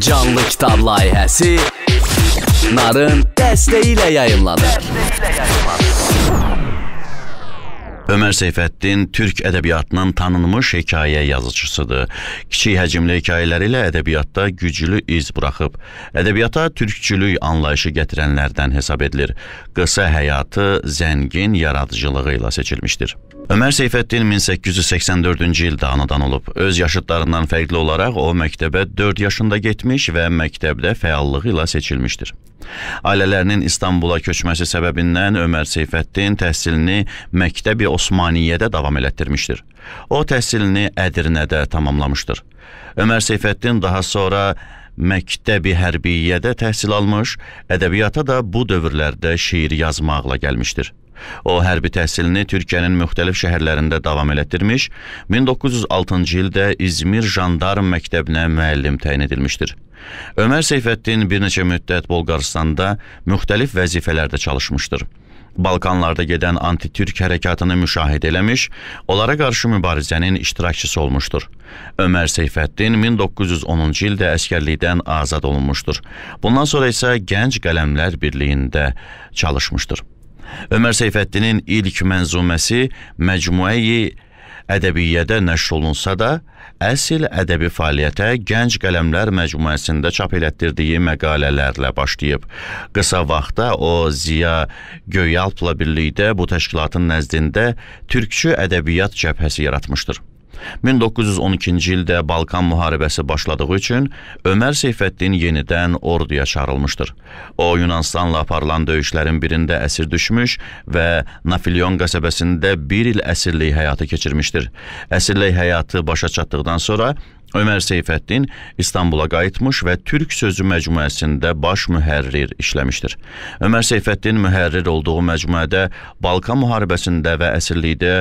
canlı kitab layihəsi Narın dəstəyi ilə yayımlanır. Ömər Seyfəddin türk ədəbiyyatının tanınmış hekayə yazıçısıdır. Kiçik həcmli hekayələri ilə ədəbiyyatda güclü iz buraxıb. Ədəbiyyata türkçülük anlayışı gətirənlərdən hesab edilir. Qısa həyatı zəngin yaradıcılığı ilə seçilmişdir. Ömər Seyfəddin 1884-cü ildə anadan olub. Öz yaşıdlarından fərqli olaraq o məktəbə 4 yaşında getmiş və məktəbdə fəallığı ilə seçilmişdir. Ailələrinin İstanbula köçməsi səbəbindən Ömər Seyfəddin təhsilini Məktəbi Osmaniyyədə davam elətdirmişdir. O təhsilini Ədirnədə tamamlamışdır. Ömər Seyfəddin daha sonra Məktəbi Hərbiyyədə təhsil almış, ədəbiyyata da bu dövrlərdə şeir yazmaqla gəlmişdir. O hərbi təhsilini Türkiyənin müxtəlif şəhərlərində davam elətdirmiş, 1906-cı ildə İzmir Jandarm məktəbinə müəllim təyin edilmişdir. Ömər Seyfəddin bir neçə müddət Bolqarıstanda müxtəlif vəzifələrdə çalışmışdır. Balkanlarda gedən anti-türk hərəkatını müşahidə eləmiş, onlara qarşı mübarizənin iştirakçısı olmuşdur. Ömər Seyfəddin 1910-cu ildə əskərlikdən azad olunmuşdur. Bundan sonra isə Gənc Qələmlər Birliyində çalışmışdır. Ömər Seyfəddinin ilk mənzuməsi Məcmuəyi ədəbiyyədə nəşr olunsa da, Əsl ədəbi fəaliyyətə Gənc Qələmlər məcmuəsində çap elətdirdiyi məqalələrlə başlayıb. Qısa vaxtda o Ziya Göyalpla birlikdə bu təşkilatın nəzdində türkçü ədəbiyyat cəbhəsi yaratmışdır. 1912-ci ildə Balkan müharibəsi başladığı üçün Ömər Seyfəddin yenidən orduya çağırılmışdır. O Yunanıstanla aparılan döyüşlərin birində əsir düşmüş və Nafilyon qəsəbəsində 1 il əsirlik həyatı keçirmişdir. Əsirlik həyatı başa çatdıqdan sonra Ömər Seyfəddin İstanbula qayıtmış və Türk sözü məcmuəsində baş mühərrir işləmişdir. Ömər Seyfəddin mühərrir olduğu məcmuədə Balkan müharibəsində və əsirlikdə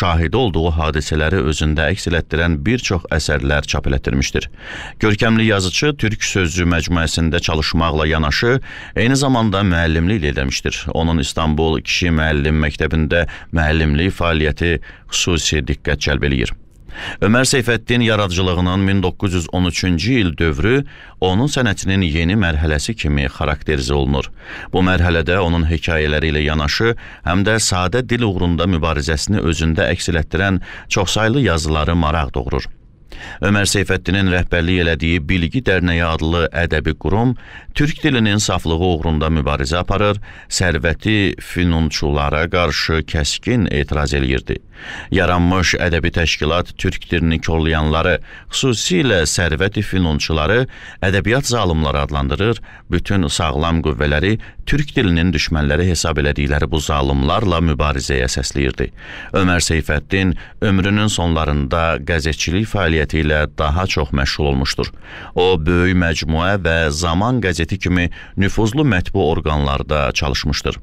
şahidi olduğu hadisələri özündə əks etdirən bir çox əsərlər çap etdirmişdir. Görkəmli yazıçı Türk sözü məcmuəsində çalışmaqla yanaşı, eyni zamanda müəllimlik eləmişdir. Onun İstanbul Kişi Müəllim Məktəbində müəllimlik fəaliyyəti xüsusi diqqət cəlb eləyir. Ömər Seyfəddin yaradıcılığının 1913-cü il dövrü onun sənətinin yeni mərhələsi kimi xarakterizə olunur. Bu mərhələdə onun hekayələri ilə yanaşı, həm də sadə dil uğrunda mübarizəsini özündə əks etdirən çoxsaylı yazıları maraq doğurur. Ömər Seyfəddinin rəhbərlik elədiyi Bilgi Dərnəyi adlı ədəbi qurum türk dilinin saflığı uğrunda mübarizə aparır, sərvəti finunçulara qarşı kəskin etiraz eləyirdi. Yaranmış ədəbi təşkilat türk dilini korlayanları, xüsusilə sərvəti finunçuları ədəbiyyat zalımları adlandırır, bütün sağlam qüvvələri türk dilinin düşmənləri hesab elədikləri bu zalımlarla mübarizəyə səsləyirdi. Ömər Seyfəddin ömrünün sonlarında qəzetçilik fəaliyyəti ilə daha çox məşğul olmuşdur. O, böyük məcmuə və Zaman qəzeti kimi nüfuzlu mətbu orqanlarda çalışmışdır.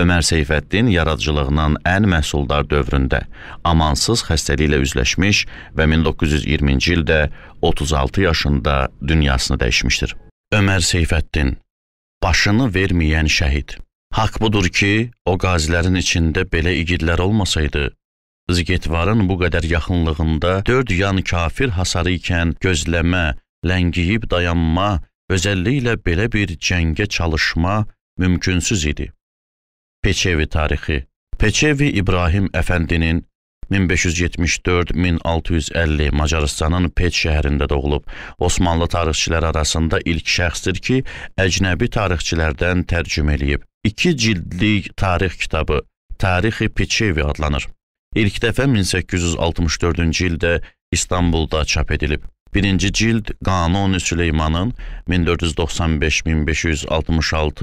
Ömər Seyfəddin yaradıcılığının ən məhsuldar dövründə amansız xəstəliklə üzləşmiş və 1920-ci ildə 36 yaşında dünyasını dəyişmişdir. Ömər Seyfəddin Başını verməyən şəhid Haqq budur ki, o qazilərin içində belə igidlər olmasaydı, Zgetvarın bu qədər yaxınlığında dörd yan kafir hasarı ikən gözləmə, ləngiyib dayanma, özəlliklə belə bir cəngə çalışma mümkünsüz idi. Peçevi tarixi. Peçevi İbrahim Əfəndinin 1574-1650 Macaristanın Peç şəhərində doğulub. Osmanlı tarixçiləri arasında ilk şəxsdir ki, əcnəbi tarixçilərdən tərcümə eləyib. 2 cildlik tarix kitabı Tarixi Peçevi adlanır. İlk dəfə 1864-cü ildə İstanbulda çap edilib. Birinci cild Qanuni Süleymanın 1495-1566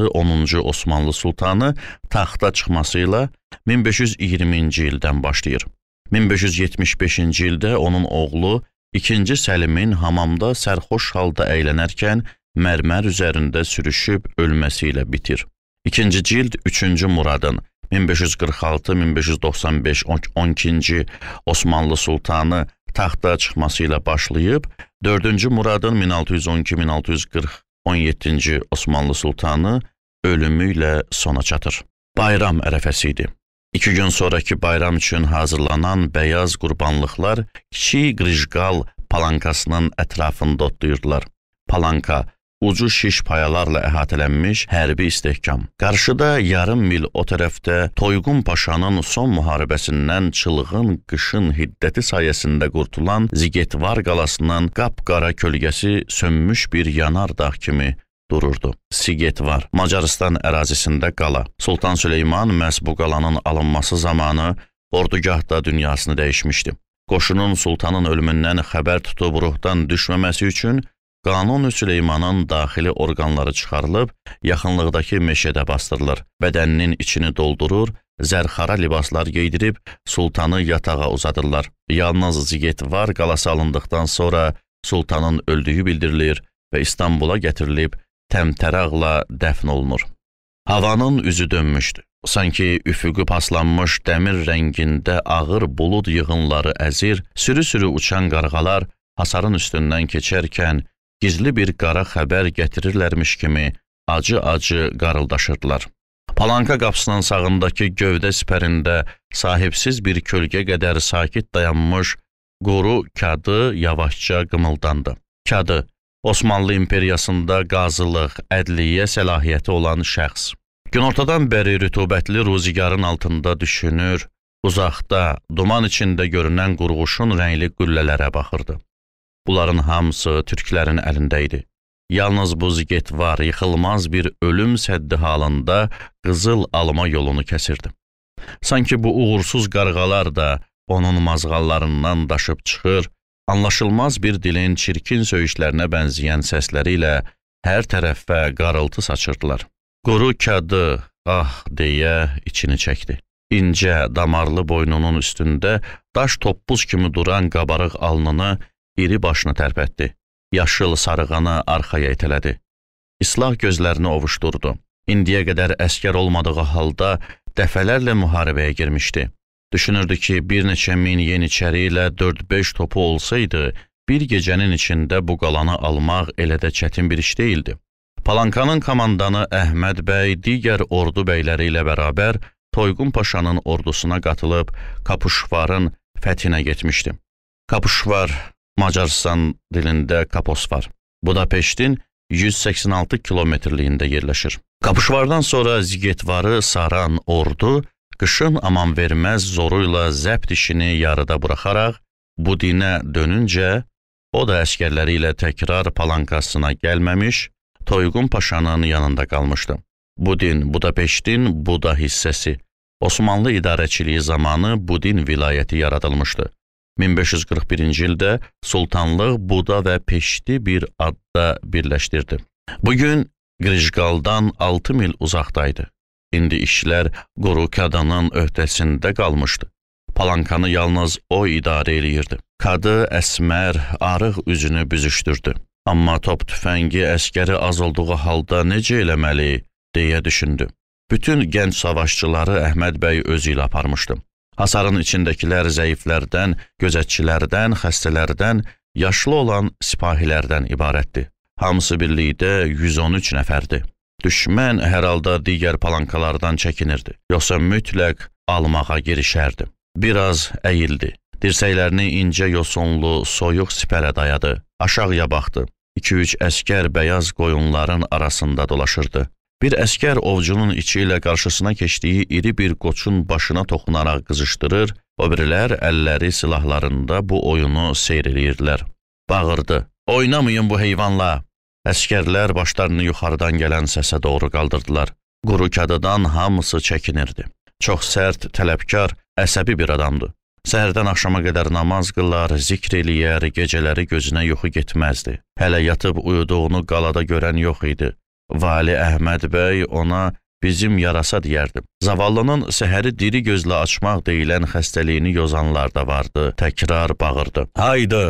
10-cu Osmanlı sultanı taxta çıxması ilə 1520-ci ildən başlayır. 1575-ci ildə onun oğlu İkinci Səlimin hamamda sərxoş halda əylənərkən mərmər üzərində sürüşüb ölməsi ilə bitir. İkinci cild 3-cü Muradın 1546-1595 12-ci Osmanlı sultanı taxta çıxması ilə başlayıb 4-cü Muradın 1612-1640 17-ci Osmanlı sultanı ölümü ilə sona çatır. Bayram ərəfəsi idi. İki gün sonrakı bayram üçün hazırlanan bəyaz qurbanlıqlar kiçik qrijqal palankasının ətrafında otlayırdılar. Palanka ucu şiş payalarla əhatələnmiş hərbi istehkam. Qarşıda yarım mil o tərəfdə Toyqun Paşanın son müharibəsindən çılğın qışın hiddəti sayəsində qurtulan Zigetvar qalasının qapqara kölgəsi sönmüş bir yanardağ kimi dururdu. Siget var. Macaristan ərazisində qala. Sultan Süleyman məhz bu qalanın alınması zamanı ordugahda dünyasını dəyişmişdi. Qoşunun sultanın ölümündən xəbər tutub ruhdan düşməməsi üçün Qanun Süleymanın daxili orqanları çıxarılıb, yaxınlıqdakı meşədə bastırılır, bədəninin içini doldurur, zərxara libaslar geydirib, sultanı yatağa uzadırlar. Yalnız Zigetvar qalası alındıqdan sonra sultanın öldüyü bildirilir və İstanbula gətirilib, təmtəraqla dəfn olunur. Havanın üzü dönmüşdü. Sanki üfüqü paslanmış dəmir rəngində ağır bulud yığınları əzir, sürü-sürü uçan qarğalar hasarın üstündən keçərkən gizli bir qara xəbər gətirirlərmiş kimi acı-acı qarıldaşırdılar. Palanka qapısının sağındakı gövdə sipərində sahibsiz bir kölgə qədər sakit dayanmış quru kadı yavaşca qımıldandı. Kadı, Osmanlı imperiyasında qazılıq, ədliyyə səlahiyyəti olan şəxs. Günortadan bəri rütubətli ruzigarın altında düşünür, uzaqda, duman içində görünən qurğuşun rəngli qüllələrə baxırdı. Bunların hamısı türklərin əlində idi. Yalnız bu ziget var, yıxılmaz bir ölüm səddi halında qızıl alma yolunu kəsirdi. Sanki bu uğursuz qarğalar da onun mazğallarından daşıb çıxır, anlaşılmaz bir dilin çirkin söyüşlərinə bənzəyən səsləri ilə hər tərəfə qarıltı saçırdılar. Quru kadı, ah deyə içini çəkdi. İncə, damarlı boynunun üstündə daş toppuz kimi duran qabarıq alnını iri başını tərpətdi. Yaşıl sarığana arxaya itələdi. İslah gözlərini ovuşdurdu. İndiyə qədər əskər olmadığı halda dəfələrlə müharibəyə girmişdi. Düşünürdü ki, bir neçə min yeniçəri ilə 4-5 topu olsaydı, bir gecənin içində bu qalanı almaq elə də çətin bir iş değildi. Palankanın komandanı Əhməd bəy digər ordu bəyləri ilə bərabər Toyqun Paşanın ordusuna qatılıb Kapuşvarın fəthinə getmişdi. Kapuşvar Macarıstan dilində Kapos var. Budapeştin 186 kilometrliyində yerləşir. Kapışvardan sonra Zigetvarı saran ordu qışın aman verməz zoru ilə zəbt işini yarıda buraxaraq bu dinə dönüncə o da əskərləri ilə təkrar palankasına gəlməmiş Toyğun Paşanın yanında qalmışdı. Budin Budapeştin Buda hissəsi Osmanlı idarəçiliyi zamanı Budin vilayəti yaradılmışdı. 1541-ci ildə sultanlıq Buda və Peşti bir adda birləşdirdi. Bu gün Qrijqaldan 6 mil uzaqdaydı. İndi işlər Qorukadanın öhdəsində qalmışdı. Palankanı yalnız o idarə eləyirdi. Kadı Əsmər arıq üzünü büzüşdürdü. Amma top tüfəngi əskəri az olduğu halda necə eləməli, deyə düşündü. Bütün gənc savaşçıları Əhməd bəy özü ilə aparmışdı. Hasarın içindəkilər zəiflərdən, gözətçilərdən, xəstələrdən, yaşlı olan sipahilərdən ibarətdir. Hamısı birlikdə 113 nəfərdir. Düşmən hər halda digər palankalardan çəkinirdi, yoxsa mütləq almağa girişərdi. Bir az əyildi. Dirsəklərini incə yosunlu, soyuq sipərə dayadı. Aşağıya baxdı. 2-3 əskər bəyaz qoyunların arasında dolaşırdı. Bir əskər ovcunun içi ilə qarşısına keçdiyi iri bir qoçun başına toxunaraq qızışdırır, o birilər əlləri silahlarında bu oyunu seyr edirdilər. Bağırdı, oynamayın bu heyvanla! Əskərlər başlarını yuxarıdan gələn səsə doğru qaldırdılar. Quru kadıdan hamısı çəkinirdi. Çox sərt, tələbkar, əsəbi bir adamdı. Səhərdən axşama qədər namaz qılar, zikr eləyər, gecələri gözünə yuxu getməzdi. Hələ yatıb uyuduğunu qalada görən yox idi. Vali Əhməd bəy ona bizim yarasa deyərdim. Zavallının səhəri diri gözlə açmaq deyilən xəstəliyini yozanlarda vardı. Təkrar bağırdı. Haydı,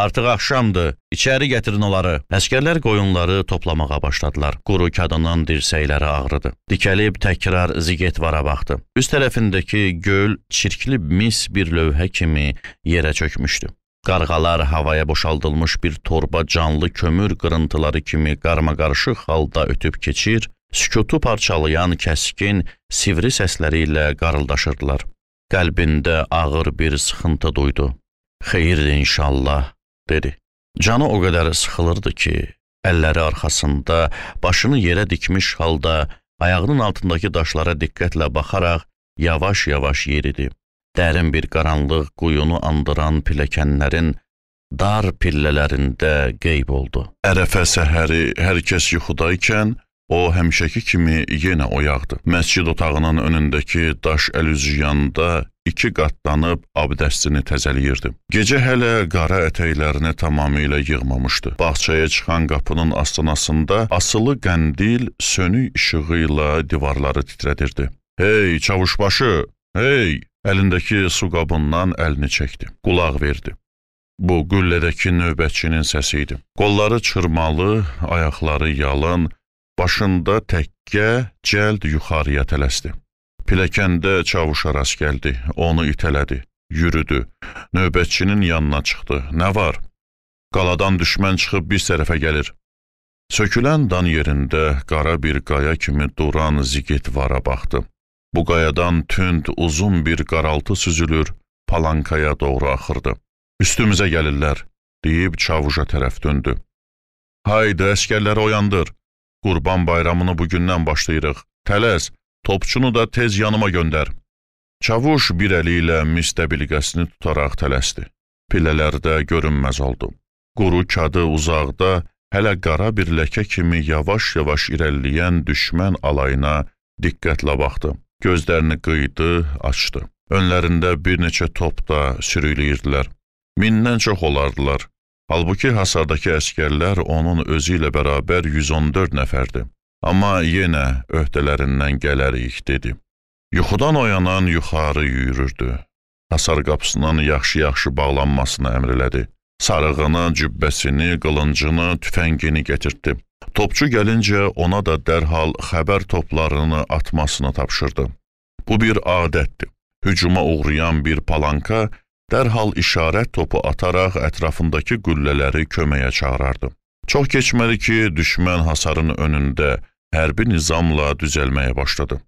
Artıq axşamdır. İçəri gətirin onları. Əskərlər qoyunları toplamağa başladılar. Quru kadının dirsəkləri ağrıdı. Dikəlib təkrar zigetvara baxdı. Üst tərəfindəki göl çirkli mis bir lövhə kimi yerə çökmüşdü. Qarğalar havaya boşaldılmış bir torba canlı kömür qırıntıları kimi qarmaqarışıq halda ötüb keçir, sükutu parçalayan kəskin, sivri səsləri ilə qarıldaşırdılar. Qəlbində ağır bir sıxıntı duydu. Xeyirdir inşallah, dedi. Canı o qədər sıxılırdı ki, əlləri arxasında, başını yerə dikmiş halda, ayağının altındakı daşlara diqqətlə baxaraq yavaş-yavaş yeridi. Dərin bir qaranlıq quyunu andıran pilləkənlərin dar pillələrində qeyb oldu. Ərəfə səhəri hər kəs yuxudaykən, o həmişəki kimi yenə oyaqdı. Məscid otağının önündəki daş əlüzyanda iki qatlanıb abdəstini təzəliyirdi. Gecə hələ qara ətəklərini tamamilə yığmamışdı. Bağçaya çıxan qapının asınasında asılı qəndil sönük işığı ilə divarları titrədirdi. Hey, çavuşbaşı, hey! Əlindəki su qabından əlini çəkdi. Qulaq verdi. Bu qüllədəki növbətçinin səsi idi. Qolları çırmalı, ayaqları yalın, başında təkkə cəld yuxarıya tələsdi. Piləkəndə çavuşa rast gəldi, onu itələdi, yürüdü. Növbətçinin yanına çıxdı. Nə var? Qaladan düşmən çıxıb bir tərəfə gəlir. Sökülən dan yerində qara bir qaya kimi duran Zigetvara baxdı. Bu qayadan tünd, uzun bir qaraltı süzülür, palankaya doğru axırdı. Üstümüzə gəlirlər, deyib çavuşa tərəf döndü. Haydi, əskərləri oyandır. Qurban bayramını bugündən başlayırıq. Tələs, topçunu da tez yanıma göndər. Çavuş bir əli ilə müstəbilqəsini tutaraq tələsdi. Pilələrdə görünməz oldu. Quru çadı uzaqda hələ qara bir ləkə kimi yavaş-yavaş irəliləyən düşmən alayına diqqətlə baxdı. Gözlərini qıydı, açdı. Önlərində bir neçə top da sürükləyirdilər. Mindən çox olardılar. Halbuki hasardakı əskərlər onun özü ilə bərabər 114 nəfərdi. Amma yenə öhdələrindən gələrik, dedi. Yuxudan oyanan yuxarı yürürdü. Hasar qapısının yaxşı-yaxşı bağlanmasını əmr elədi. Sarığını, cübbəsini, qılıncını, tüfəngini gətirdi. Topçu gəlincə ona da dərhal xəbər toplarını atmasını tapşırdı. Bu bir adətdir. Hücuma uğrayan bir palanka dərhal işarət topu ataraq ətrafındakı qüllələri köməyə çağırardı. Çox keçmədi ki, düşmən hasarın önündə hərbi nizamla düzəlməyə başladı.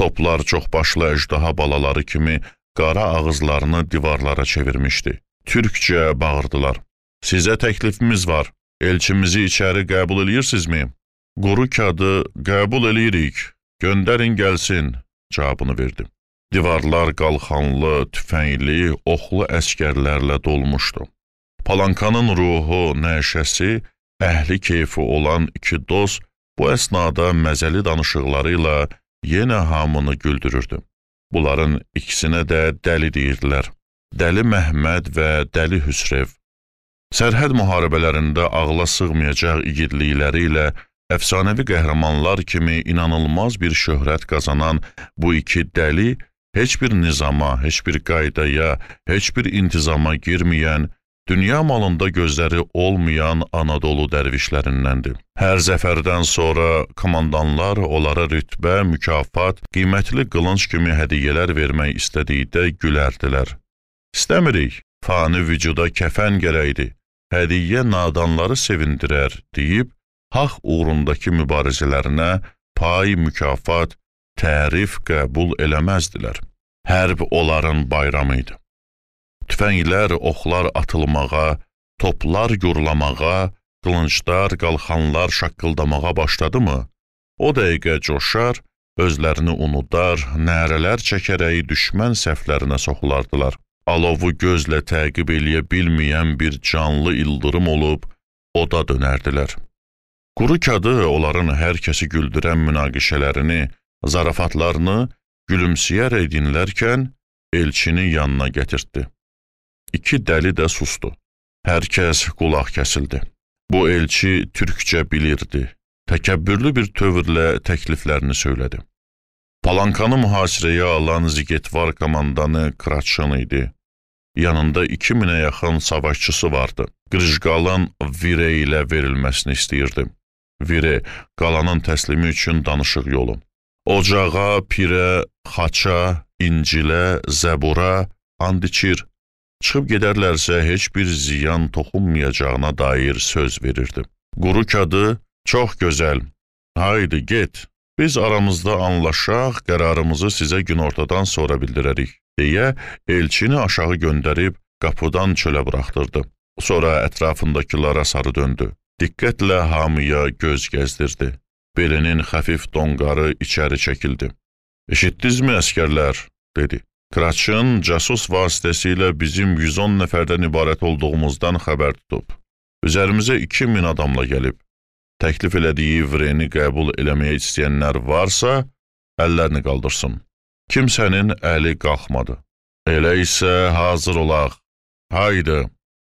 Toplar çoxbaşlı əjdaha balaları kimi qara ağızlarını divarlara çevirmişdi. Türkcə bağırdılar. Sizə təklifimiz var. Elçimizi içəri qəbul eləyirsinizmi? Quru kadı qəbul eləyirik. Göndərin gəlsin cavabını verdi. Divarlar qalxanlı, tüfəngli, oxlu əskərlərlə dolmuşdu. Palankanın ruhu, nəşəsi, əhli keyfi olan iki dost bu əsnada məzəli danışıqları ilə yenə hamını güldürürdü. Bunların ikisinə də dəli deyirdilər. Dəli Məhməd və Dəli Hüsrev. Sərhəd müharibələrində ağla sığmayacaq igidlikləri ilə əfsanəvi qəhrəmanlar kimi inanılmaz bir şöhrət qazanan bu iki dəli heç bir nizama, heç bir qaydaya, heç bir intizama girməyən, dünya malında gözləri olmayan Anadolu dərvişlərindəndir. Hər zəfərdən sonra komandanlar onlara rütbə, mükafat, qiymətli qılınc kimi hədiyyələr vermək istədikdə gülərdilər. İstəmirik, fani vücuda kəfən gərəkdir hədiyyə nadanları sevindirər deyib, haqq uğrundakı mübarizələrinə pay, mükafat, tərif qəbul eləməzdilər. Hərb onların bayramı idi. Tüfənglər, oxlar atılmağa, toplar gurlamağa, qılınçlar, qalxanlar şaqqıldamağa başladı mı, o dəqiqə coşar, özlərini unudar, nərələr çəkərək düşmən səhvlərinə soxulardılar alovu gözlə təqib eləyə bilməyən bir canlı ildırım olub, oda dönərdilər. Quru kadı onların hər kəsi güldürən münaqişələrini, zarafatlarını gülümsəyərək dinlərkən elçini yanına gətirtdi. İki dəli də sustu. Hər kəs qulaq kəsildi. Bu elçi türkcə bilirdi. Təkəbbürlü bir tövrlə təkliflərini söylədi. Palankanı mühasirəyə alan Zigetvar komandanı Kraçın idi. Yanında 2000-ə yaxın savaşçısı vardı. Qırışqalın Vire ilə verilməsini istəyirdi. Vire qalanın təslimi üçün danışıq yolu. Ocağa, pirə, xaça, incilə, zəbura, andiçir. Çıxıb gedərlərsə heç bir ziyan toxunmayacağına dair söz verirdi. Quru kadı çox gözəl. Haydi get, Biz aramızda anlaşaq, qərarımızı sizə günortadan sonra bildirərik, deyə elçini aşağı göndərib qapıdan çölə buraxdırdı. Sonra ətrafındakılara sarı döndü. Diqqətlə hamıya göz gəzdirdi. Belinin xəfif donqarı içəri çəkildi. Eşitdinizmi əskərlər? dedi. Kraçın casus vasitəsilə bizim 110 nəfərdən ibarət olduğumuzdan xəbər tutub. Üzərimizə 2000 adamla gəlib təklif elədiyi vreni qəbul eləməyə istəyənlər varsa, əllərini qaldırsın. Kimsənin əli qalxmadı. Elə isə hazır olaq. Haydi,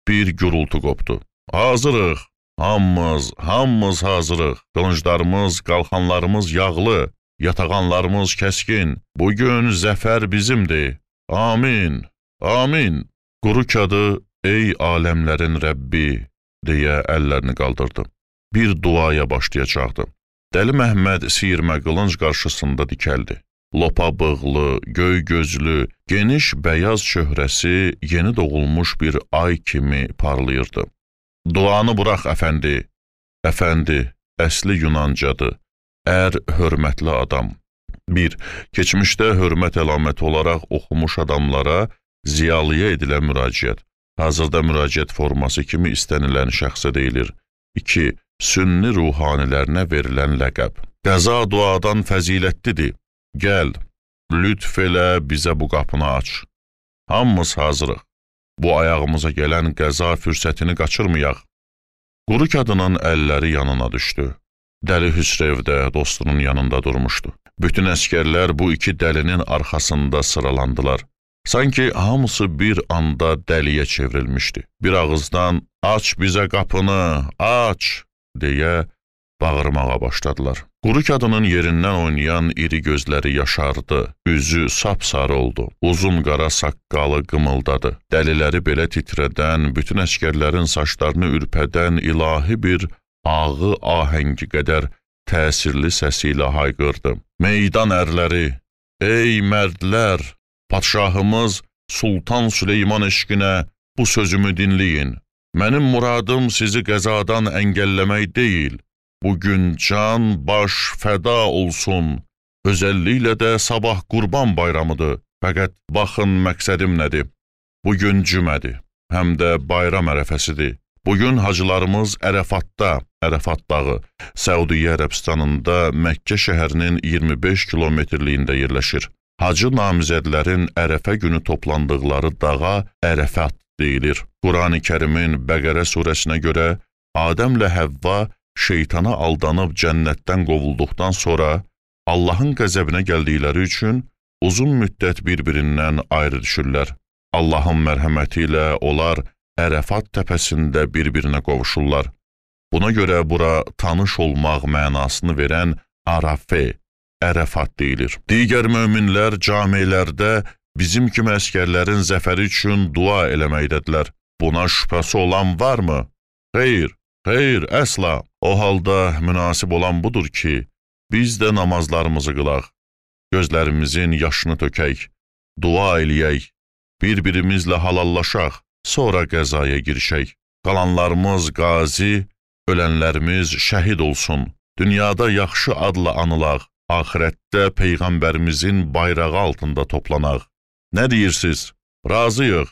bir gürültü qopdu. Hazırıq. Hamımız, hamımız hazırıq. Qılınclarımız, qalxanlarımız yağlı, yatağanlarımız kəskin. Bu gün zəfər bizimdir. Amin. Amin. Quru kadı, ey aləmlərin Rəbbi, deyə əllərini qaldırdı bir duaya başlayacaqdı. Dəli Məhməd siyirmə qılınc qarşısında dikəldi. Lopa bığlı, göy gözlü, geniş bəyaz çöhrəsi yeni doğulmuş bir ay kimi parlayırdı. Duanı burax, əfəndi. Əfəndi, əsli Yunancadır. Ər, hörmətli adam. 1. Keçmişdə hörmət əlaməti olaraq oxumuş adamlara ziyalıya edilən müraciət, hazırda müraciət forması kimi istənilən şəxsə deyilir. 2 sünni ruhanilərinə verilən ləqəb. Qəza duadan fəzilətlidir. Gəl, lütf elə bizə bu qapını aç. Hamımız hazırıq. Bu ayağımıza gələn qəza fürsətini qaçırmayaq. Quru kadının əlləri yanına düşdü. Dəli Hüsrevdə dostunun yanında durmuşdu. Bütün əskərlər bu iki dəlinin arxasında sıralandılar. Sanki hamısı bir anda dəliyə çevrilmişdi. Bir ağızdan, aç bizə qapını, aç, deyə bağırmağa başladılar. Quru kadının yerindən oynayan iri gözləri yaşardı, üzü sapsarı oldu, uzun qara saqqalı qımıldadı. Dəliləri belə titrədən, bütün əskərlərin saçlarını ürpədən ilahi bir ağı ahəngi qədər təsirli səsi ilə hayqırdı. Meydan ərləri, ey mərdlər, padşahımız Sultan Süleyman eşqinə bu sözümü dinləyin. Mənim muradım sizi qəzadan əngəlləmək deyil. Bu gün can, baş fəda olsun. Özəlliklə də sabah Qurban bayramıdır. Fəqət baxın məqsədim nədir? Bu gün cümədir, həm də bayram ərəfəsidir. Bu gün hacılarımız Ərəfatda, Ərəfat dağı, Səudiyyə Ərəbistanında Məkkə şəhərinin 25 kilometrliyində yerləşir. Hacı namizədlərin Ərəfə günü toplandıqları dağa Ərəfat deyilir. Qurani-Kərimin Bəqərə surəsinə görə Adəmlə Həvva şeytana aldanıb cənnətdən qovulduqdan sonra Allahın qəzəbinə gəldikləri üçün uzun müddət bir-birindən ayrı düşürlər. Allahın mərhəməti ilə onlar Ərəfat təpəsində bir-birinə qovuşurlar. Buna görə bura tanış olmaq mənasını verən Arafə, Ərəfat deyilir. Digər möminlər camilərdə bizim kimi əskərlərin zəfəri üçün dua eləməkdədilər. Buna şübhəsi olan varmı? Xeyr, xeyr, əsla. O halda münasib olan budur ki, biz də namazlarımızı qılaq, gözlərimizin yaşını tökək, dua eləyək, bir-birimizlə halallaşaq, sonra qəzaya girişək. Qalanlarımız qazi, ölənlərimiz şəhid olsun. Dünyada yaxşı adla anılaq, axirətdə Peyğəmbərimizin bayrağı altında toplanaq. Nə deyirsiz? Razıyıq.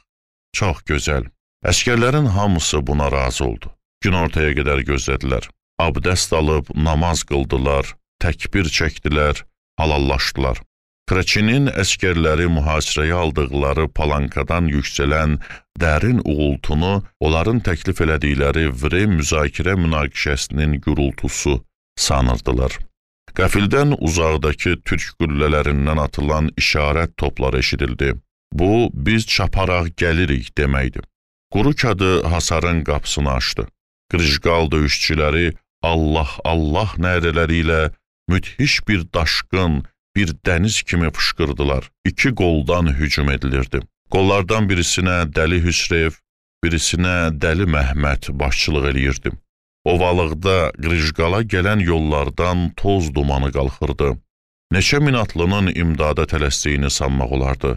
Çox gözəl. Əskərlərin hamısı buna razı oldu. Gün ortaya qədər gözlədilər. Abdəst alıb namaz qıldılar, təkbir çəkdilər, halallaşdılar. Kraçinin əskərləri mühasirəyə aldıqları palankadan yüksələn dərin uğultunu, onların təklif elədikləri vre müzakirə münaqişəsinin gürültusu sanırdılar. Qəfildən uzaqdakı türk qüllələrindən atılan işarət topları eşidildi. Bu, biz çaparaq gəlirik deməkdir. Quru kadı hasarın qapısını açdı. Qırışqal döyüşçüləri Allah Allah nərələri ilə müthiş bir daşqın, bir dəniz kimi fışqırdılar. İki qoldan hücum edilirdi. Qollardan birisinə Dəli Hüsrev, birisinə Dəli Məhməd başçılıq eləyirdi. Ovalıqda Qrijqala gələn yollardan toz dumanı qalxırdı. Neçə min atlının imdada tələsdiyini sanmaq olardı.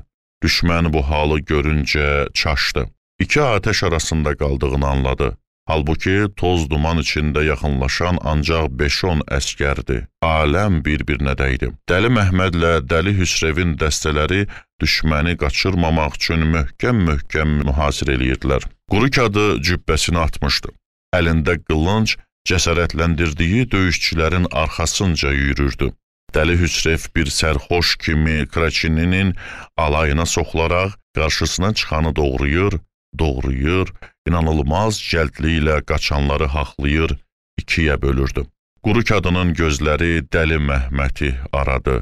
Düşmən bu halı görüncə çaşdı. İki atəş arasında qaldığını anladı. Halbuki toz duman içində yaxınlaşan ancaq 5-10 əskərdi. Aləm bir-birinə dəydi. Dəli Məhmədlə Dəli Hüsrevin dəstələri düşməni qaçırmamaq üçün möhkəm-möhkəm mühasirə eləyirdilər. Quru kadı cübbəsini atmışdı. Əlində qılınc cəsarətləndirdiyi döyüşçülərin arxasınca yürürdü. Dəli Hüsrev bir sərxoş kimi Kraçininin alayına soxularaq qarşısına çıxanı doğruyur, doğruyur, inanılmaz cəldliklə qaçanları haqlayır, ikiyə bölürdü. Quru kadının gözləri Dəli Məhməti aradı,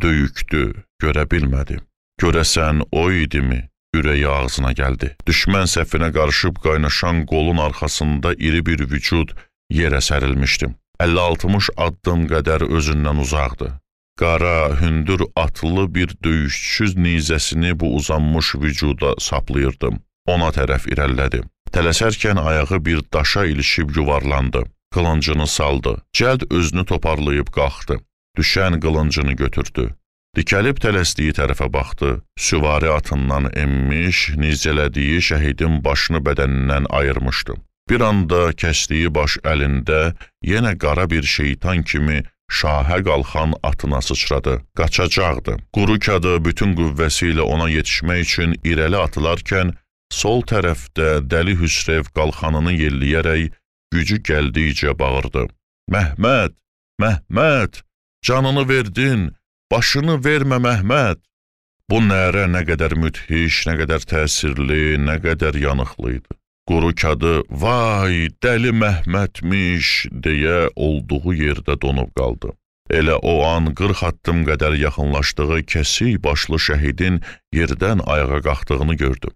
döyükdü, görə bilmədi. Görəsən o idimi? ürəyi ağzına gəldi. Düşmən səfinə qarışıb qaynaşan qolun arxasında iri bir vücud yerə sərilmişdim. 50-60 addım qədər özündən uzaqdı. Qara, hündür atlı bir döyüşçü nizəsini bu uzanmış vücuda saplayırdım. Ona tərəf irəllədim. Tələsərkən ayağı bir daşa ilişib yuvarlandı. Qılıncını saldı. Cəld özünü toparlayıb qalxdı. Düşən qılıncını götürdü. Dikəlib tələsdiyi tərəfə baxdı. Süvari atından enmiş, nizələdiyi şəhidin başını bədənindən ayırmışdı. Bir anda kəsdiyi baş əlində yenə qara bir şeytan kimi şahə qalxan atına sıçradı. Qaçacaqdı. Quru kadı bütün qüvvəsi ilə ona yetişmək üçün irəli atılarkən sol tərəfdə Dəli Hüsrev qalxanını yelləyərək gücü gəldikcə bağırdı. Məhməd, Məhməd, canını verdin, Başını vermə Məhməd. Bu nərə nə qədər müthiş, nə qədər təsirli, nə qədər yanıqlı idi. Quru kadı, vay, dəli Məhmədmiş, deyə olduğu yerdə donub qaldı. Elə o an 40 addım qədər yaxınlaşdığı kəsik başlı şəhidin yerdən ayağa qalxdığını gördü.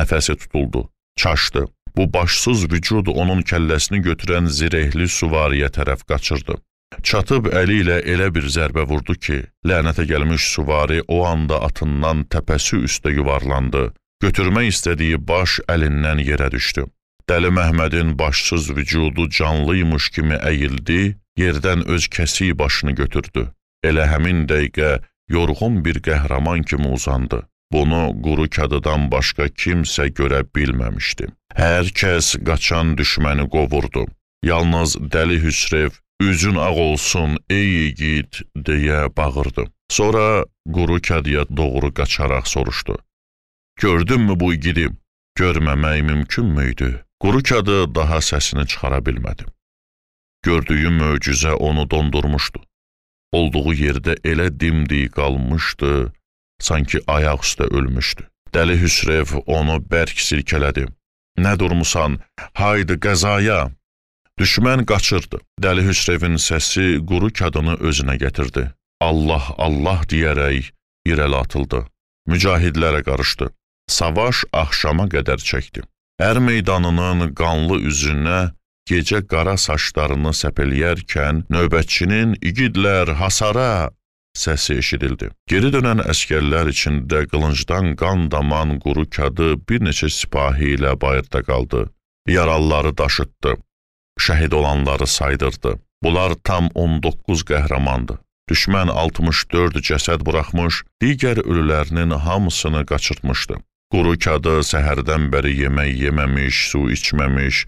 Nəfəsi tutuldu, çaşdı. Bu başsız vücud onun kəlləsini götürən zirehli süvariyə tərəf qaçırdı. Çatıb əli ilə elə bir zərbə vurdu ki, lənətə gəlmiş süvari o anda atından təpəsi üstə yuvarlandı. Götürmək istədiyi baş əlindən yerə düşdü. Dəli Məhmədin başsız vücudu canlıymış kimi əyildi, yerdən öz kəsi başını götürdü. Elə həmin dəqiqə yorğun bir qəhrəman kimi uzandı. Bunu quru kadıdan başqa kimsə görə bilməmişdi. Hər kəs qaçan düşməni qovurdu. Yalnız Dəli Hüsrev Üzün ağ olsun, ey yiğid, deyə bağırdım. Sonra quru kədiyə doğru qaçaraq soruşdu. Gördünmü bu yiğidim? Görməmək mümkünmü idi? Quru kədi daha səsini çıxara bilmədi. Gördüyü möcüzə onu dondurmuşdu. Olduğu yerdə elə dimdiyi qalmışdı, sanki ayaq üstə ölmüşdü. Dəli Hüsrev onu bərk silkələdi. Nə durmusan, haydı qəzaya! Düşmən qaçırdı. Dəli Hüsrevin səsi quru kadını özünə gətirdi. Allah, Allah deyərək irəli atıldı. Mücahidlərə qarışdı. Savaş axşama qədər çəkdi. Ər meydanının qanlı üzünə gecə qara saçlarını səpələyərkən növbətçinin igidlər hasara səsi eşidildi. Geri dönən əskərlər içində qılıncdan qan daman quru kadı bir neçə sipahi ilə bayırda qaldı. Yaralıları daşıtdı şəhid olanları saydırdı. Bunlar tam 19 qəhrəmandı. Düşmən 64 cəsəd buraxmış, digər ölülərinin hamısını qaçırtmışdı. Quru kadı səhərdən bəri yemək yeməmiş, su içməmiş,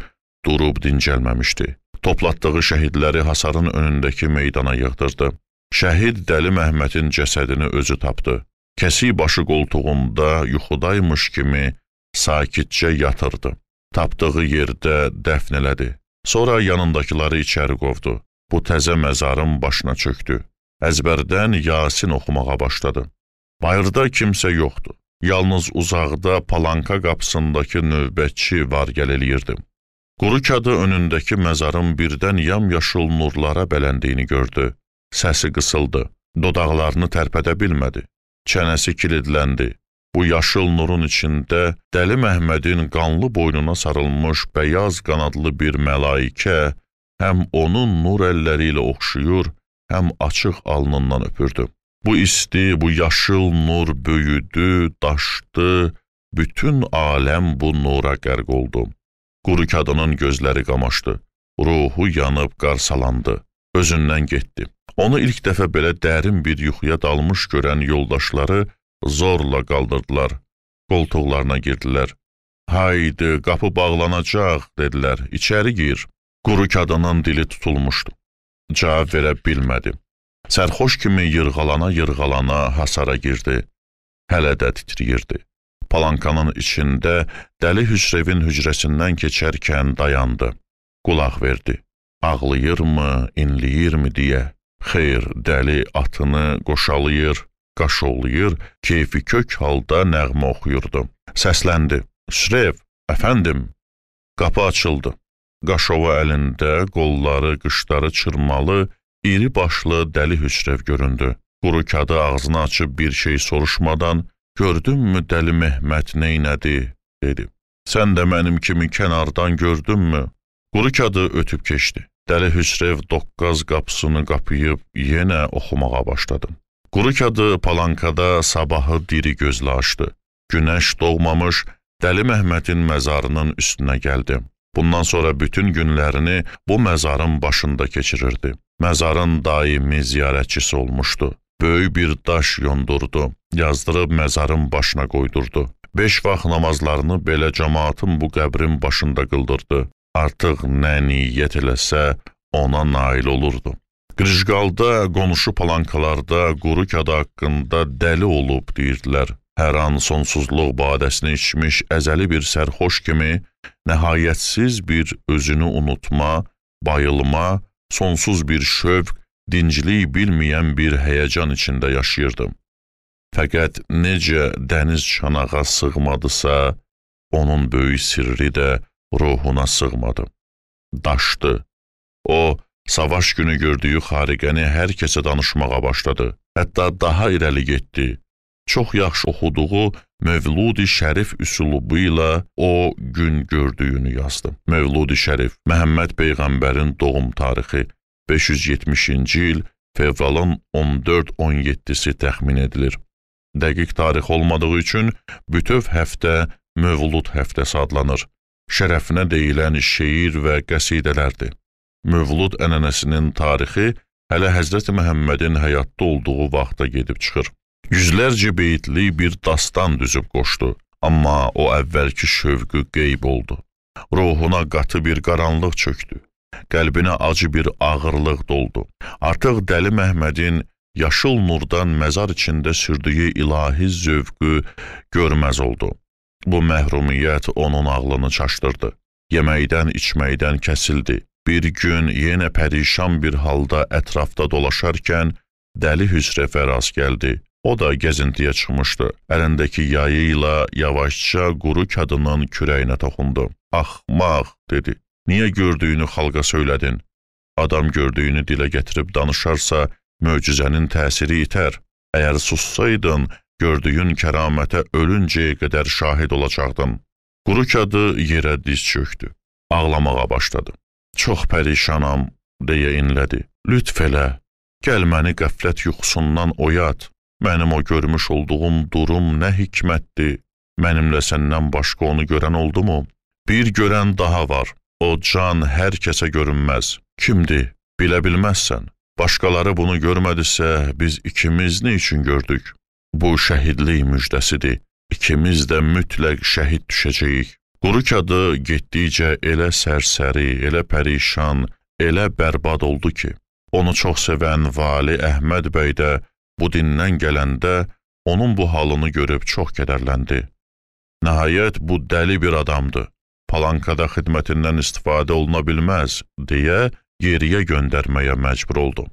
durub dincəlməmişdi. Toplatdığı şəhidləri hasarın önündəki meydana yığdırdı. Şəhid Dəli Məhmədin cəsədini özü tapdı. Kəsi başı qoltuğunda yuxudaymış kimi sakitcə yatırdı. Tapdığı yerdə dəfn elədi. Sonra yanındakıları içəri qovdu. Bu təzə məzarın başına çökdü. Əzbərdən Yasin oxumağa başladı. Bayırda kimsə yoxdu. Yalnız uzaqda palanka qapısındakı növbətçi var gəl eləyirdi. Quru kadı önündəki məzarın birdən yamyaşıl nurlara bələndiyini gördü. Səsi qısıldı. Dodaqlarını tərpədə bilmədi. Çənəsi kilidləndi. Bu yaşıl nurun içində Dəli Məhmədin qanlı boynuna sarılmış bəyaz qanadlı bir məlaikə həm onun nur əlləri ilə oxşuyur, həm açıq alnından öpürdü. Bu isti, bu yaşıl nur böyüdü, daşdı, bütün aləm bu nura qərq oldu. Quru kadının gözləri qamaşdı, ruhu yanıb qarsalandı, özündən getdi. Onu ilk dəfə belə dərin bir yuxuya dalmış görən yoldaşları Zorla qaldırdılar. Qoltuqlarına girdilər. Haydi, qapı bağlanacaq, dedilər. İçəri gir. Quru kadının dili tutulmuşdu. Cavab verə bilmədi. Sərxoş kimi yırğalana-yırğalana hasara girdi. Hələ də titriyirdi. Palankanın içində dəli Hüsrevin hücrəsindən keçərkən dayandı. Qulaq verdi. Ağlayırmı, inləyirmi deyə. Xeyr, dəli atını qoşalayır, qaşoğlayır, keyfi kök halda nəğmə oxuyurdu. Səsləndi. Şrev, əfəndim. Qapı açıldı. Qaşova əlində, qolları, qışları çırmalı, iri başlı dəli Hüsrev göründü. Quru kadı ağzını açıb bir şey soruşmadan, gördünmü dəli Mehmət neynədi, dedi. Sən də mənim kimi kənardan gördünmü? Quru kadı ötüb keçdi. Dəli Hüsrev doqqaz qapısını qapıyıb yenə oxumağa başladı. Quru kadı palankada sabahı diri gözlə açdı. Günəş doğmamış Dəli Məhmədin məzarının üstünə gəldi. Bundan sonra bütün günlərini bu məzarın başında keçirirdi. Məzarın daimi ziyarətçisi olmuşdu. Böyük bir daş yondurdu, yazdırıb məzarın başına qoydurdu. Beş vaxt namazlarını belə cəmaatın bu qəbrin başında qıldırdı. Artıq nə niyyət eləsə, ona nail olurdu. Qırışqalda, qonşu palankalarda, quru kada haqqında dəli olub deyirdilər. Hər an sonsuzluq badəsini içmiş əzəli bir sərxoş kimi, nəhayətsiz bir özünü unutma, bayılma, sonsuz bir şövq, dincilik bilməyən bir həyəcan içində yaşayırdım. Fəqət necə dəniz çanağa sığmadısa, onun böyük sirri də ruhuna sığmadı. Daşdı. O, Savaş günü gördüyü xariqəni hər kəsə danışmağa başladı. Hətta daha irəli getdi. Çox yaxşı oxuduğu Mövludi Şərif üslubu ilə o gün gördüyünü yazdı. Mövludi Şərif Məhəmməd peyğəmbərin doğum tarixi 570-ci il fevralın 14-17-si təxmin edilir. Dəqiq tarix olmadığı üçün bütöv həftə Mövlud həftəsi adlanır. Şərəfinə deyilən şeir və qəsidələrdir. Mövlud ənənəsinin tarixi hələ Həzrəti Məhəmmədin həyatda olduğu vaxta gedib çıxır. Yüzlərcə beytli bir dastan düzüb qoşdu, amma o əvvəlki şövqü qeyb oldu. Ruhuna qatı bir qaranlıq çökdü. Qəlbinə acı bir ağırlıq doldu. Artıq Dəli Məhəmmədin yaşıl nurdan məzar içində sürdüyü ilahi zövqü görməz oldu. Bu məhrumiyyət onun ağlını çaşdırdı. Yeməkdən, içməkdən kəsildi Bir gün yenə pərişan bir halda ətrafda dolaşarkən dəli Hüsrəfə rast gəldi. O da gəzintiyə çıxmışdı. Əlindəki yayı ilə yavaşca quru kadının kürəyinə toxundu. Axmaq, dedi. Niyə gördüyünü xalqa söylədin? Adam gördüyünü dilə gətirib danışarsa, möcüzənin təsiri itər. Əgər sussaydın, gördüyün kəramətə ölüncəyə qədər şahid olacaqdın. Quru kadı yerə diz çöktü. Ağlamağa başladı. Çox pərişanam, deyə inlədi. Lütf elə, gəl məni qəflət yuxusundan oyat. Mənim o görmüş olduğum durum nə hikmətdir? Mənimlə səndən başqa onu görən oldumu? Bir görən daha var. O can hər kəsə görünməz. Kimdir? Bilə bilməzsən. Başqaları bunu görmədisə, biz ikimiz nə üçün gördük? Bu şəhidlik müjdəsidir. İkimiz də mütləq şəhid düşəcəyik. Quru kadı getdikcə elə sərsəri, elə pərişan, elə bərbad oldu ki, onu çox sevən Vali Əhməd bəy də bu dindən gələndə onun bu halını görüb çox kədərləndi. Nəhayət, bu dəli bir adamdır, palankada xidmətindən istifadə oluna bilməz, deyə geriyə göndərməyə məcbur oldu.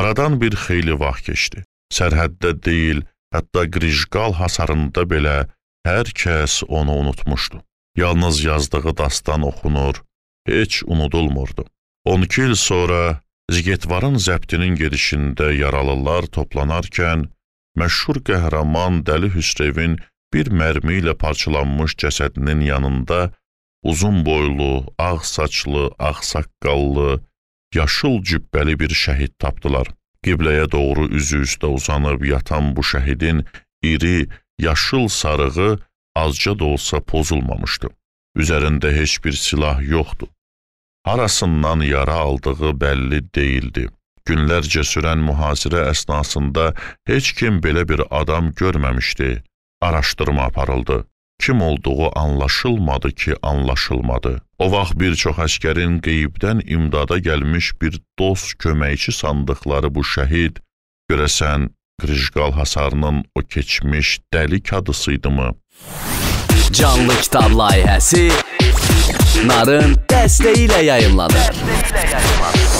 Aradan bir xeyli vaxt keçdi. Sərhəddə deyil, hətta Qrijqal hasarında belə hər kəs onu unutmuşdu. Yalnız yazdığı dastan oxunur, heç unudulmurdu. 12 il sonra Zigetvarın zəbtinin gedişində yaralılar toplanarkən, məşhur qəhrəman Dəli Hüsrevin bir mərmi ilə parçalanmış cəsədinin yanında uzun boylu, ağ saçlı, ağ saqqallı, yaşıl cübbəli bir şəhid tapdılar. Qibləyə doğru üzü üstə uzanıb yatan bu şəhidin iri, yaşıl sarığı azca da olsa pozulmamışdı. Üzərində heç bir silah yoxdu. Harasından yara aldığı bəlli deyildi. Günlərcə sürən mühasirə əsnasında heç kim belə bir adam görməmişdi. Araşdırma aparıldı. Kim olduğu anlaşılmadı ki, anlaşılmadı. O vaxt bir çox əskərin qeybdən imdada gəlmiş bir dost köməkçi sandıqları bu şəhid, görəsən, Qrijqal hasarının o keçmiş dəli kadısı idimi? Canlı kitab layihəsi Narın dəstəyi ilə yayımlanır. Dəstəyi ilə yayımlanır.